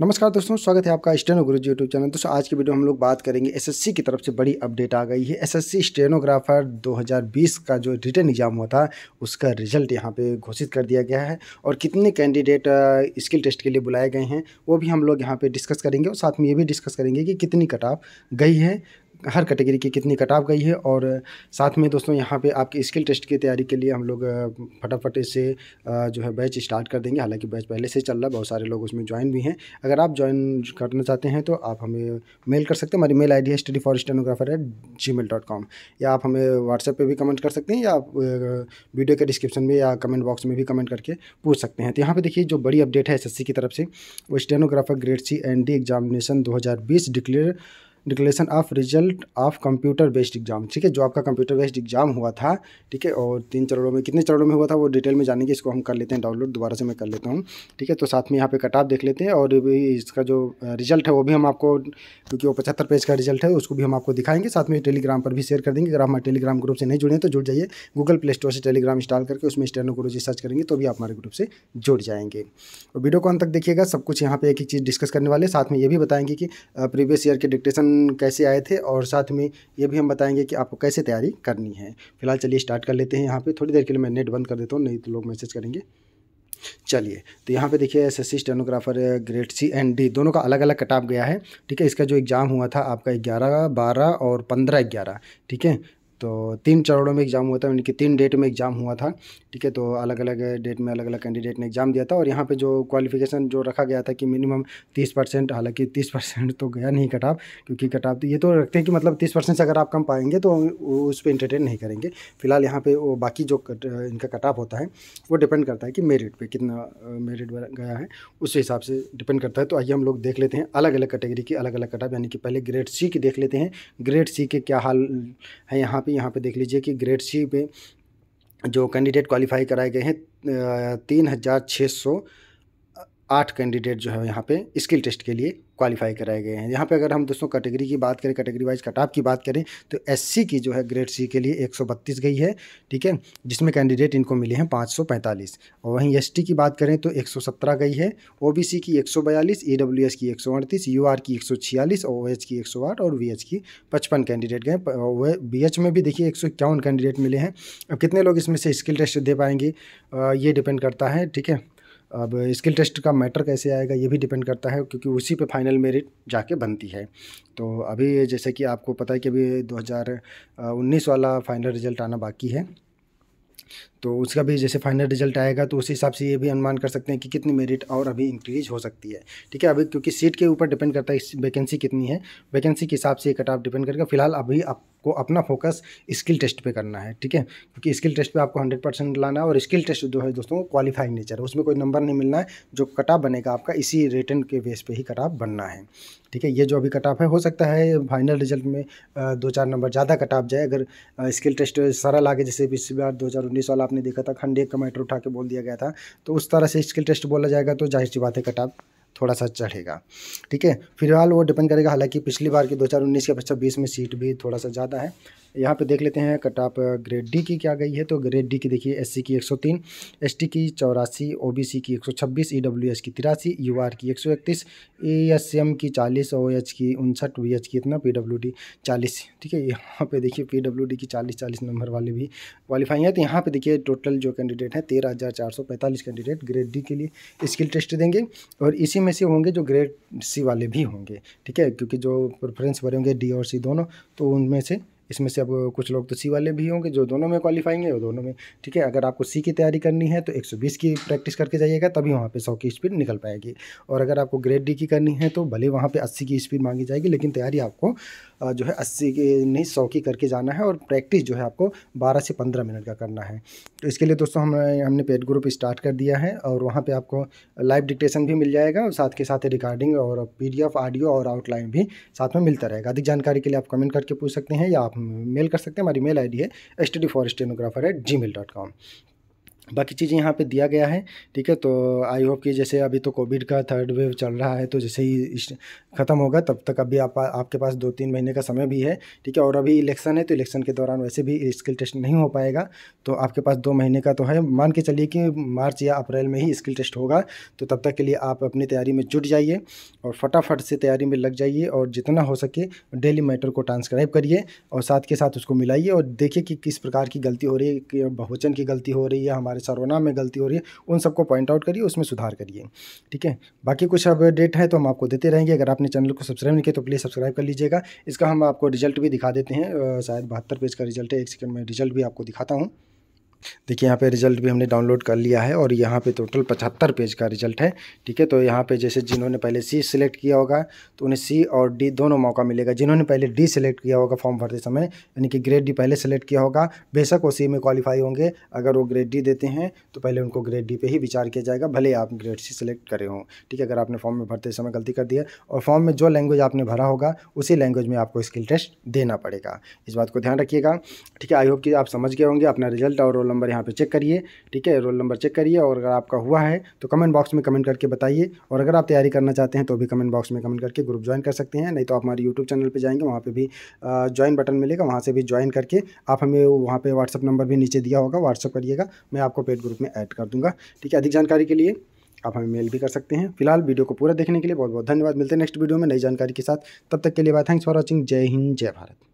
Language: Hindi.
नमस्कार दोस्तों स्वागत है आपका स्टेनो यूट्यूब चैनल दोस्तों आज की वीडियो हम लोग बात करेंगे एसएससी की तरफ से बड़ी अपडेट आ गई है एसएससी स्टेनोग्राफर 2020 का जो रिटर्न एग्ज़ाम हुआ था उसका रिजल्ट यहाँ पे घोषित कर दिया गया है और कितने कैंडिडेट स्किल टेस्ट के लिए बुलाए गए हैं वो भी हम लोग यहाँ पर डिस्कस करेंगे और साथ में ये भी डिस्कस करेंगे कि कितनी कट ऑफ गई है हर कैटेगरी की कितनी कट ऑफ गई है और साथ में दोस्तों यहाँ पे आपके स्किल टेस्ट की तैयारी के लिए हम लोग फटाफट से जो है बैच स्टार्ट कर देंगे हालांकि बैच पहले से चल रहा है बहुत सारे लोग उसमें ज्वाइन भी हैं अगर आप ज्वाइन करना चाहते हैं तो आप हमें मेल कर सकते हैं हमारी मेल आई डी है study for stenographer at Gmail dot com या आप हमें व्हाट्सएप पर भी कमेंट कर सकते हैं या आप वीडियो के डिस्क्रिप्शन में या कमेंट बॉक्स में भी कमेंट करके पूछ सकते हैं तो यहाँ पर देखिए जो बड़ी अपडेट है एस की तरफ से वो stenographer grade C and D examination दो हज़ार declare declaration of result of computer based exam ठीक है जो आपका कंप्यूटर बेस्ड एग्जाम हुआ था ठीक है और तीन चरणों में कितने चरणों में हुआ था वो डिटेल में जानेंगे इसको हम कर लेते हैं डाउनलोड दोबारा से मैं कर लेता हूँ ठीक है तो साथ में यहाँ पे कट ऑफ देख लेते हैं और इसका जो रिजल्ट है वो भी हम आपको क्योंकि वो पचहत्तर पेज का रिजल्ट है उसको भी हम आपको दिखाएंगे साथ में टेलीग्राम पर भी शेयर कर देंगे अगर हमारे टेलीग्राम ग्रुप से नहीं जुड़े तो जुड़ जाइए गूगल प्ले स्टोर से टेलीग्राम इंस्टॉल करके उसमें स्टेनो गुरु जी सर्च करेंगे तो भी आप हमारे ग्रुप से जुड़ जाएंगे और वीडियो को अंत तक देखिएगा सब कुछ यहाँ पे एक एक चीज़ डिस्कस करने वाले साथ में ये भी बताएंगे कि प्रीवियस ईयर के डिक्टेशन कैसे आए थे और साथ में ये भी हम बताएंगे कि आपको कैसे तैयारी करनी है फिलहाल चलिए स्टार्ट कर लेते हैं यहाँ पे थोड़ी देर के लिए मैं नेट बंद कर देता हूँ नहीं तो लोग मैसेज करेंगे चलिए तो यहाँ पे देखिए S SSC stenographer grade C and D दोनों का अलग अलग कटाप गया है ठीक है इसका जो एग्ज़ाम हुआ था आपका ग्यारह बारह और पंद्रह ग्यारह ठीक है तो तीन चरणों में एग्ज़ाम हुआ था यानी कि तीन डेट में एग्ज़ाम हुआ था ठीक है तो अलग अलग डेट में अलग अलग कैंडिडेट ने एग्ज़ाम दिया था और यहाँ पे जो क्वालिफिकेशन जो रखा गया था कि मिनिमम तीस परसेंट हालाँकि तीस परसेंट तो गया नहीं कटाव क्योंकि कटाव तो ये तो रखते हैं कि मतलब तीस परसेंट से अगर आप कम पाएंगे तो उस पर इंटरटेन नहीं करेंगे फिलहाल यहाँ पर वो बाकी जो कट, इनका कटाप होता है वो डिपेंड करता है कि मेरिट पर कितना मेरिट गया है उस हिसाब से डिपेंड करता है तो आइए हम लोग देख लेते हैं अलग अलग कैटेगरी की अलग अलग कटाप यानी कि पहले ग्रेड सी की देख लेते हैं ग्रेड सी के क्या हाल है यहाँ पर यहाँ पे देख लीजिए कि ग्रेड सी में जो कैंडिडेट क्वालिफाई कराए गए हैं तीन हज़ार छः सौ आठ कैंडिडेट जो है यहाँ पे स्किल टेस्ट के लिए क्वालिफाई कराए गए हैं यहाँ पे अगर हम दोस्तों कैटेगरी की बात करें कैटेगरी वाइज कटाप की बात करें तो एससी की जो है ग्रेड सी के लिए 132 गई है ठीक है जिसमें कैंडिडेट इनको मिले हैं 545 और वहीं एसटी की बात करें तो 117 गई है ओबीसी की 142 ईडब्ल्यूएस की एक सौ की एक और ओएच की एक और वी की पचपन कैंडिडेट गए वह एच में भी देखिए एक कैंडिडेट मिले हैं अब कितने लोग इसमें से स्किल टेस्ट दे पाएंगे ये डिपेंड करता है ठीक है अब स्किल टेस्ट का मैटर कैसे आएगा ये भी डिपेंड करता है क्योंकि उसी पे फाइनल मेरिट जाके बनती है तो अभी जैसे कि आपको पता है कि अभी 2019 वाला फाइनल रिजल्ट आना बाकी है तो उसका भी जैसे फाइनल रिजल्ट आएगा तो उस हिसाब से ये भी अनुमान कर सकते हैं कि कितनी मेरिट और अभी इंक्रीज हो सकती है ठीक है अभी क्योंकि सीट के ऊपर डिपेंड करता है इस वैकेंसी कितनी है वैकेंसी के हिसाब से कट ऑफ डिपेंड करके फिलहाल अभी आपको अपना फोकस स्किल टेस्ट पर करना है ठीक है क्योंकि स्किल टेस्ट पर आपको हंड्रेड परसेंट लाना है और स्किल टेस्ट जो है दोस्तों क्वालिफाइड नेचर है उसमें कोई नंबर नहीं मिलना है जो कट ऑफ बनेगा आपका इसी रिटर्न के बेस पर ही कट ऑफ बनना है ठीक है ये जो अभी कट ऑफ है हो सकता है फाइनल रिजल्ट में दो चार नंबर ज़्यादा कट ऑफ जाए अगर स्किल टेस्ट सरल आगे जैसे पिछली बार दो वाला आपने देखा था खंडे का मैटर उठा के बोल दिया गया था तो उस तरह से स्किल टेस्ट बोला जाएगा तो जाहिर सी बात है कटाप थोड़ा सा चढ़ेगा ठीक है फिलहाल वो डिपेंड करेगा हालांकि पिछली बार की दो हज़ार उन्नीस के अपेक्षा बीस में सीट भी थोड़ा सा ज़्यादा है यहाँ पे देख लेते हैं कट ऑफ ग्रेड डी की क्या गई है तो ग्रेड डी की देखिए एससी की 103 एसटी की चौरासी ओबीसी की 126 ईडब्ल्यूएस की तिरासी यूआर की 131 एएसएम की 40 ओएच की उनसठ वी की इतना पीडब्ल्यूडी 40 ठीक है यहाँ पे देखिए पीडब्ल्यूडी की 40 40 नंबर वाले भी क्वालिफाई हैं तो यहाँ पर देखिए टोटल जो कैंडिडेट हैं तेरह हज़ार चार सौ पैंतालीस कैंडिडेट ग्रेड डी के लिए स्किल टेस्ट देंगे और इसी में से होंगे जो ग्रेड सी वाले भी होंगे ठीक है क्योंकि जो प्रेफरेंस भरे होंगे डी और सी दोनों तो उनमें से इसमें से अब कुछ लोग तो सी वाले भी होंगे जो दोनों में क्वालिफाइंग है वो दोनों में ठीक है अगर आपको सी की तैयारी करनी है तो 120 की प्रैक्टिस करके जाइएगा तभी वहाँ पे 100 की स्पीड निकल पाएगी और अगर आपको ग्रेड डी की करनी है तो भले वहाँ पर अस्सी की स्पीड मांगी जाएगी लेकिन तैयारी आपको जो है अस्सी की नहीं सौ की करके जाना है और प्रैक्टिस जो है आपको बारह से पंद्रह मिनट का करना है तो इसके लिए दोस्तों हमने हमने पेड ग्रुप स्टार्ट कर दिया है और वहाँ पर आपको लाइव डिक्टेशन भी मिल जाएगा और साथ के साथ रिकॉर्डिंग और पी ऑडियो और आउटलाइन भी साथ में मिलता रहेगा अधिक जानकारी के लिए आप कमेंट करके पूछ सकते हैं या आप मेल कर सकते हैं हमारी मेल आईडी है study T for stenographer at Gmail dot com बाकी चीज़ें यहाँ पे दिया गया है ठीक है तो आई होप कि जैसे अभी तो कोविड का थर्ड वेव चल रहा है तो जैसे ही ख़त्म होगा तब तक अभी आप आपके पास दो तीन महीने का समय भी है ठीक है और अभी इलेक्शन है तो इलेक्शन के दौरान वैसे भी स्किल टेस्ट नहीं हो पाएगा तो आपके पास दो महीने का तो है मान के चलिए कि मार्च या अप्रैल में ही स्किल टेस्ट होगा तो तब तक के लिए आप अपनी तैयारी में जुट जाइए और फटाफट से तैयारी में लग जाइए और जितना हो सके डेली मैटर को ट्रांसक्राइब करिए और साथ के साथ उसको मिलाइए और देखिए कि किस प्रकार की गलती हो रही है बहुचन की गलती हो रही है हमारे हमारे सर्वनाम में गलती हो रही है उन सबको पॉइंट आउट करिए उसमें सुधार करिए ठीक है बाकी कुछ अपडेट है तो हम आपको देते रहेंगे अगर आपने चैनल को सब्सक्राइब नहीं किया तो प्लीज़ सब्सक्राइब कर लीजिएगा इसका हम आपको रिजल्ट भी दिखा देते हैं शायद बहत्तर पेज का रिजल्ट है एक सेकंड में रिजल्ट भी आपको दिखाता हूँ देखिए यहाँ पे रिजल्ट भी हमने डाउनलोड कर लिया है और यहाँ पे टोटल पचहत्तर पेज का रिजल्ट है ठीक है तो यहाँ पे जैसे जिन्होंने पहले सी सिलेक्ट किया होगा तो उन्हें सी और डी दोनों मौका मिलेगा जिन्होंने पहले डी सिलेक्ट किया होगा फॉर्म भरते समय यानी कि ग्रेड डी पहले सेलेक्ट किया होगा बेशक वो सी में क्वालिफाई होंगे अगर वो ग्रेड डी देते हैं तो पहले उनको ग्रेड डी पर ही विचार किया जाएगा भले आप ग्रेड सी सिलेक्ट करें हों ठीक है अगर आपने फॉर्म में भरते समय गलती कर दी है और फॉर्म में जो लैंग्वेज आपने भरा होगा उसी लैंग्वेज में आपको स्किल टेस्ट देना पड़ेगा इस बात को ध्यान रखिएगा ठीक है आई होप कि आप समझ गए होंगे अपना रिजल्ट और रोल नंबर यहाँ पे चेक करिए ठीक है रोल नंबर चेक करिए और अगर आपका हुआ है तो कमेंट बॉक्स में कमेंट करके बताइए और अगर आप तैयारी करना चाहते हैं तो भी कमेंट बॉक्स में कमेंट करके ग्रुप ज्वाइन कर सकते हैं नहीं तो आप हमारे यूट्यूब चैनल पर जाएंगे वहाँ पर भी ज्वाइन बटन मिलेगा वहाँ से भी ज्वाइन करके आप हमें वहाँ पर व्हाट्सअप नंबर भी नीचे दिया होगा व्हाट्सअप करिएगा मैं आपको पेड ग्रुप में ऐड कर दूँगा ठीक है अधिक जानकारी के लिए आप हमें मेल भी कर सकते हैं फिलहाल वीडियो को पूरा देखने के लिए बहुत बहुत धन्यवाद मिलते हैं नेक्स्ट वीडियो में नई जानकारी के साथ तब तक के लिए बाय थैंक्स फॉर वॉचिंग जय हिंद जय भारत